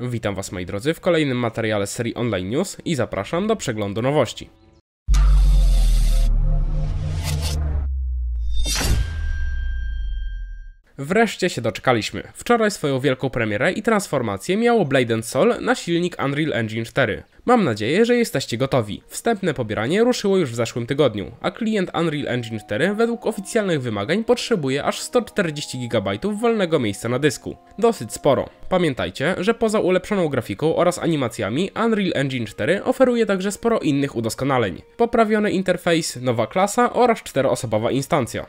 Witam Was moi drodzy w kolejnym materiale serii Online News i zapraszam do przeglądu nowości. Wreszcie się doczekaliśmy. Wczoraj swoją wielką premierę i transformację miało Blade Soul na silnik Unreal Engine 4. Mam nadzieję, że jesteście gotowi. Wstępne pobieranie ruszyło już w zeszłym tygodniu, a klient Unreal Engine 4 według oficjalnych wymagań potrzebuje aż 140 GB wolnego miejsca na dysku. Dosyć sporo. Pamiętajcie, że poza ulepszoną grafiką oraz animacjami Unreal Engine 4 oferuje także sporo innych udoskonaleń. Poprawiony interfejs, nowa klasa oraz czteroosobowa instancja.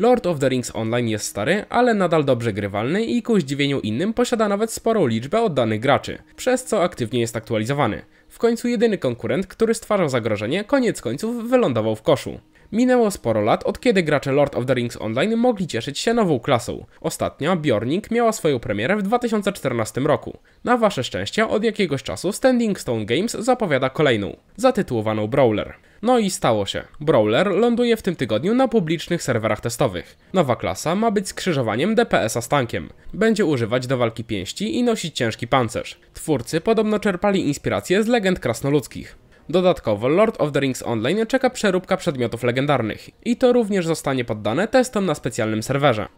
Lord of the Rings Online jest stary, ale nadal dobrze grywalny i ku zdziwieniu innym posiada nawet sporą liczbę oddanych graczy, przez co aktywnie jest aktualizowany. W końcu jedyny konkurent, który stwarzał zagrożenie, koniec końców wylądował w koszu. Minęło sporo lat od kiedy gracze Lord of the Rings Online mogli cieszyć się nową klasą. Ostatnia, Bjornik, miała swoją premierę w 2014 roku. Na wasze szczęście od jakiegoś czasu Standing Stone Games zapowiada kolejną, zatytułowaną Brawler. No i stało się. Brawler ląduje w tym tygodniu na publicznych serwerach testowych. Nowa klasa ma być skrzyżowaniem DPS-a z tankiem. Będzie używać do walki pięści i nosić ciężki pancerz. Twórcy podobno czerpali inspirację z legend krasnoludzkich. Dodatkowo Lord of the Rings Online czeka przeróbka przedmiotów legendarnych i to również zostanie poddane testom na specjalnym serwerze.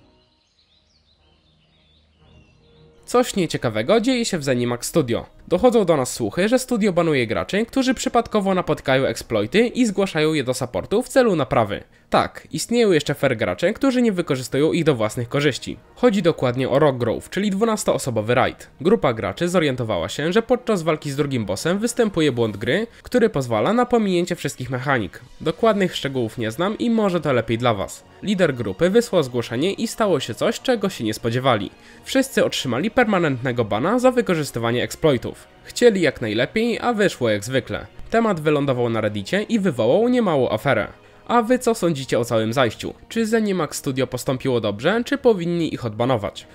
Coś nieciekawego dzieje się w Zenimax Studio. Dochodzą do nas słuchy, że studio banuje graczy, którzy przypadkowo napotkają exploity i zgłaszają je do supportu w celu naprawy. Tak, istnieją jeszcze fair gracze, którzy nie wykorzystują ich do własnych korzyści. Chodzi dokładnie o Rock Grove, czyli 12-osobowy raid. Grupa graczy zorientowała się, że podczas walki z drugim bossem występuje błąd gry, który pozwala na pominięcie wszystkich mechanik. Dokładnych szczegółów nie znam i może to lepiej dla was. Lider grupy wysłał zgłoszenie i stało się coś, czego się nie spodziewali. Wszyscy otrzymali permanentnego bana za wykorzystywanie exploitów. Chcieli jak najlepiej, a wyszło jak zwykle. Temat wylądował na Reddicie i wywołał niemałą aferę. A wy co sądzicie o całym zajściu? Czy Zenimax Studio postąpiło dobrze, czy powinni ich odbanować?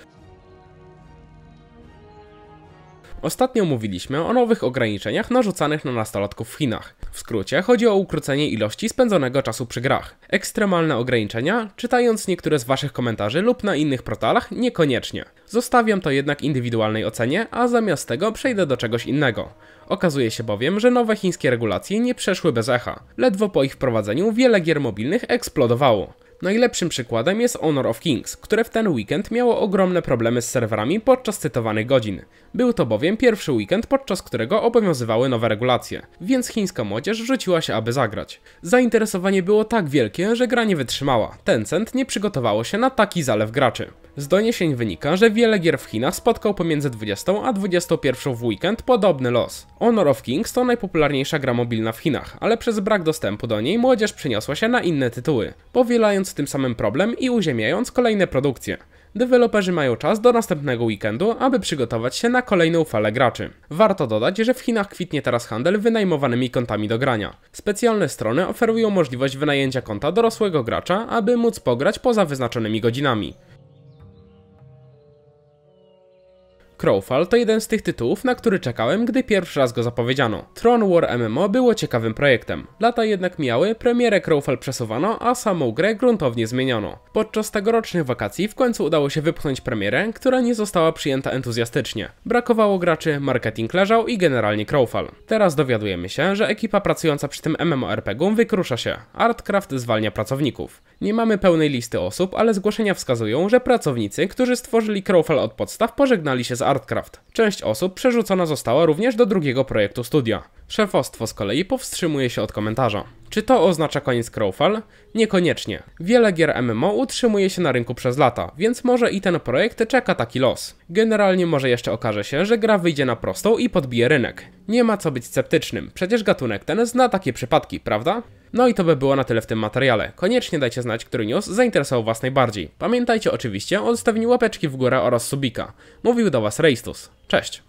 Ostatnio mówiliśmy o nowych ograniczeniach narzucanych na nastolatków w Chinach. W skrócie chodzi o ukrócenie ilości spędzonego czasu przy grach. Ekstremalne ograniczenia, czytając niektóre z Waszych komentarzy lub na innych portalach, niekoniecznie. Zostawiam to jednak indywidualnej ocenie, a zamiast tego przejdę do czegoś innego. Okazuje się bowiem, że nowe chińskie regulacje nie przeszły bez echa. Ledwo po ich wprowadzeniu wiele gier mobilnych eksplodowało. Najlepszym przykładem jest Honor of Kings, które w ten weekend miało ogromne problemy z serwerami podczas cytowanych godzin. Był to bowiem pierwszy weekend, podczas którego obowiązywały nowe regulacje, więc chińska młodzież rzuciła się, aby zagrać. Zainteresowanie było tak wielkie, że gra nie wytrzymała. Tencent nie przygotowało się na taki zalew graczy. Z doniesień wynika, że wiele gier w Chinach spotkał pomiędzy 20 a 21 w weekend podobny los. Honor of Kings to najpopularniejsza gra mobilna w Chinach, ale przez brak dostępu do niej młodzież przeniosła się na inne tytuły, powielając rozwiązując tym samym problem i uziemiając kolejne produkcje. Deweloperzy mają czas do następnego weekendu, aby przygotować się na kolejną falę graczy. Warto dodać, że w Chinach kwitnie teraz handel wynajmowanymi kontami do grania. Specjalne strony oferują możliwość wynajęcia konta dorosłego gracza, aby móc pograć poza wyznaczonymi godzinami. Crowfall to jeden z tych tytułów, na który czekałem, gdy pierwszy raz go zapowiedziano. Tron War MMO było ciekawym projektem. Lata jednak mijały, premierę Crowfall przesuwano, a samą grę gruntownie zmieniono. Podczas tegorocznych wakacji w końcu udało się wypchnąć premierę, która nie została przyjęta entuzjastycznie. Brakowało graczy, marketing leżał i generalnie Crowfall. Teraz dowiadujemy się, że ekipa pracująca przy tym MMORPG wykrusza się. Artcraft zwalnia pracowników. Nie mamy pełnej listy osób, ale zgłoszenia wskazują, że pracownicy, którzy stworzyli Crowfall od podstaw, pożegnali się z Artcraft. Część osób przerzucona została również do drugiego projektu studia. Szefostwo z kolei powstrzymuje się od komentarza. Czy to oznacza koniec Crowfall? Niekoniecznie. Wiele gier MMO utrzymuje się na rynku przez lata, więc może i ten projekt czeka taki los. Generalnie może jeszcze okaże się, że gra wyjdzie na prostą i podbije rynek. Nie ma co być sceptycznym, przecież gatunek ten zna takie przypadki, prawda? No i to by było na tyle w tym materiale. Koniecznie dajcie znać, który news zainteresował Was najbardziej. Pamiętajcie oczywiście o zostawieniu łapeczki w górę oraz subika. Mówił do Was Rejstus. Cześć!